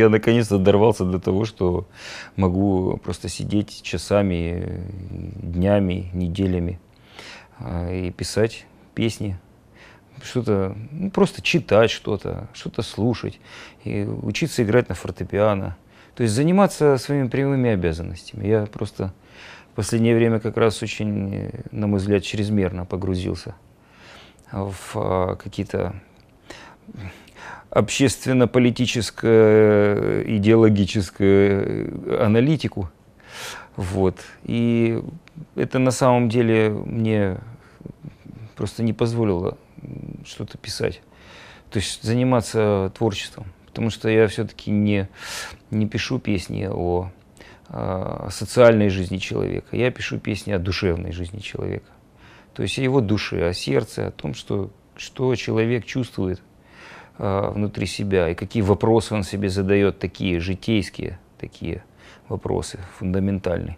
я наконец-то дорвался до того, что могу просто сидеть часами, днями, неделями а, и писать песни, что-то, ну, просто читать что-то, что-то слушать, и учиться играть на фортепиано. То есть заниматься своими прямыми обязанностями. Я просто в последнее время как раз очень, на мой взгляд, чрезмерно погрузился в а, какие-то общественно-политическую, идеологическую э, аналитику. Вот. И это на самом деле мне просто не позволило что-то писать. То есть заниматься творчеством. Потому что я все-таки не, не пишу песни о, о социальной жизни человека. Я пишу песни о душевной жизни человека. То есть о его душе, о сердце, о том, что, что человек чувствует – Э, внутри себя и какие вопросы он себе задает, такие житейские, такие вопросы фундаментальные.